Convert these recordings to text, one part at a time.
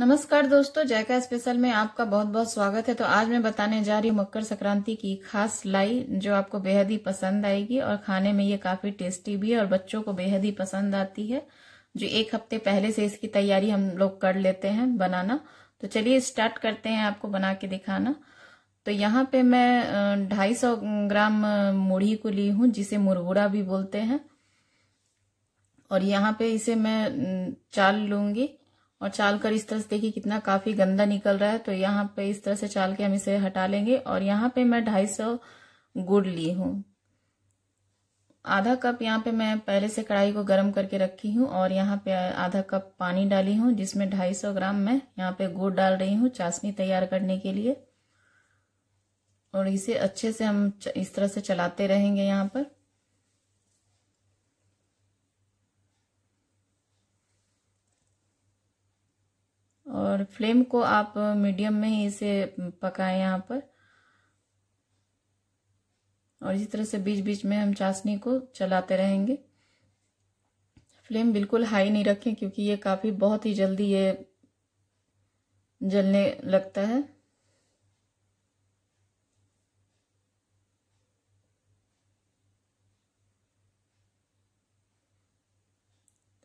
नमस्कार दोस्तों जायका स्पेशल में आपका बहुत बहुत स्वागत है तो आज मैं बताने जा रही हूँ मकर संक्रांति की खास लाई जो आपको बेहद ही पसंद आएगी और खाने में ये काफी टेस्टी भी है और बच्चों को बेहद ही पसंद आती है जो एक हफ्ते पहले से इसकी तैयारी हम लोग कर लेते हैं बनाना तो चलिए स्टार्ट करते हैं आपको बना के दिखाना तो यहाँ पे मैं ढाई सौ ग्राम मुढ़ी को ली हूँ जिसे मुरमुरा भी बोलते हैं और यहाँ पे इसे मैं चाल लूंगी और चाल कर इस तरह से देखिए कितना काफी गंदा निकल रहा है तो यहाँ पे इस तरह से चाल के हम इसे हटा लेंगे और यहाँ पे मैं ढाई सौ गुड़ ली हूँ आधा कप यहाँ पे मैं पहले से कढ़ाई को गर्म करके रखी हूँ और यहाँ पे आधा कप पानी डाली हूँ जिसमें ढाई सौ ग्राम मैं यहाँ पे गुड़ डाल रही हूँ चाशनी तैयार करने के लिए और इसे अच्छे से हम इस तरह से चलाते रहेंगे यहाँ पर और फ्लेम को आप मीडियम में ही इसे पकाएं यहाँ पर और इसी तरह से बीच बीच में हम चाशनी को चलाते रहेंगे फ्लेम बिल्कुल हाई नहीं रखें क्योंकि ये काफ़ी बहुत ही जल्दी ये जलने लगता है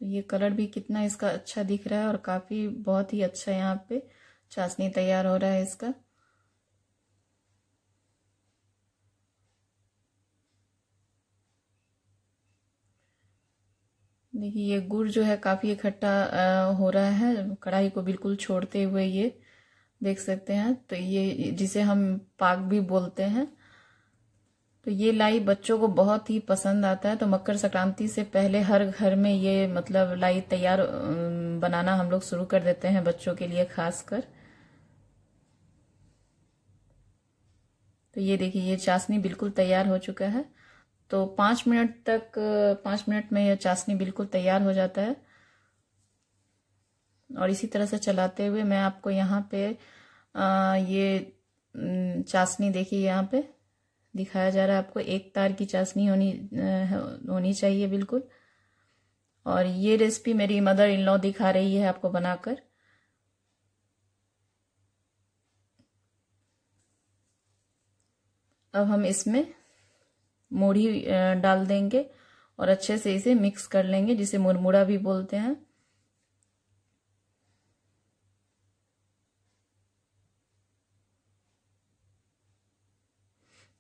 तो ये कलर भी कितना इसका अच्छा दिख रहा है और काफ़ी बहुत ही अच्छा यहाँ पे चाशनी तैयार हो रहा है इसका देखिए ये गुड़ जो है काफ़ी इकट्ठा हो रहा है कढ़ाई को बिल्कुल छोड़ते हुए ये देख सकते हैं तो ये जिसे हम पाक भी बोलते हैं तो ये लाई बच्चों को बहुत ही पसंद आता है तो मकर संक्रांति से पहले हर घर में ये मतलब लाई तैयार बनाना हम लोग शुरू कर देते हैं बच्चों के लिए खासकर तो ये देखिए ये चाशनी बिल्कुल तैयार हो चुका है तो पांच मिनट तक पांच मिनट में यह चाशनी बिल्कुल तैयार हो जाता है और इसी तरह से चलाते हुए मैं आपको यहाँ पे आ, ये चाशनी देखिए यहाँ पे दिखाया जा रहा है आपको एक तार की चाशनी होनी होनी चाहिए बिल्कुल और ये रेसिपी मेरी मदर इन लॉ दिखा रही है आपको बनाकर अब हम इसमें मूढ़ी डाल देंगे और अच्छे से इसे मिक्स कर लेंगे जिसे मुरमुरा भी बोलते हैं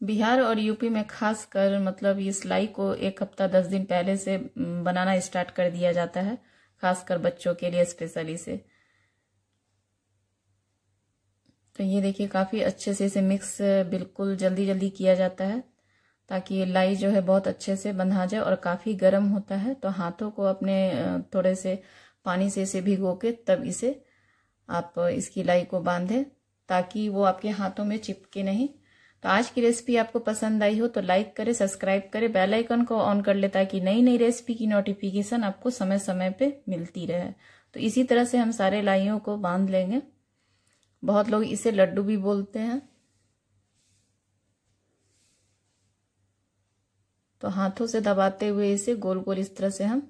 बिहार और यूपी में खास कर मतलब ये सिलाई को एक हफ्ता दस दिन पहले से बनाना स्टार्ट कर दिया जाता है खासकर बच्चों के लिए स्पेशली से तो ये देखिए काफ़ी अच्छे से इसे मिक्स बिल्कुल जल्दी जल्दी किया जाता है ताकि ये लाई जो है बहुत अच्छे से बंधा जाए और काफ़ी गर्म होता है तो हाथों को अपने थोड़े से पानी से इसे भिगो के तब इसे आप इसकी लाई को बांधें ताकि वो आपके हाथों में चिपके नहीं तो आज की रेसिपी आपको पसंद आई हो तो लाइक करें सब्सक्राइब करें बेल आइकन को ऑन कर ले ताकि नई नई रेसिपी की नोटिफिकेशन आपको समय समय पे मिलती रहे तो इसी तरह से हम सारे लाइयों को बांध लेंगे बहुत लोग इसे लड्डू भी बोलते हैं तो हाथों से दबाते हुए इसे गोल गोल इस तरह से हम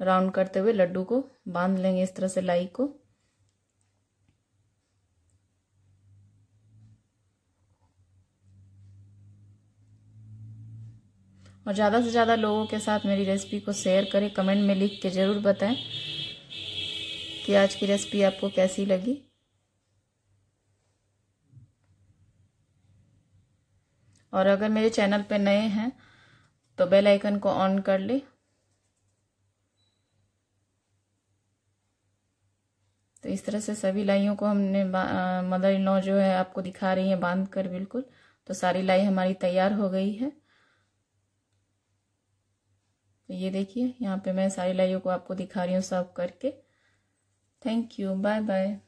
राउंड करते हुए लड्डू को बांध लेंगे इस तरह से लाई को और ज़्यादा से ज़्यादा लोगों के साथ मेरी रेसिपी को शेयर करें कमेंट में लिख के ज़रूर बताएं कि आज की रेसिपी आपको कैसी लगी और अगर मेरे चैनल पर नए हैं तो बेल आइकन को ऑन कर ले तो इस तरह से सभी लाइयों को हमने मदर इन लॉ जो है आपको दिखा रही है बांध कर बिल्कुल तो सारी लाई हमारी तैयार हो गई है तो ये देखिए यहाँ पे मैं सारी लाइयों को आपको दिखा रही हूँ सर्व करके थैंक यू बाय बाय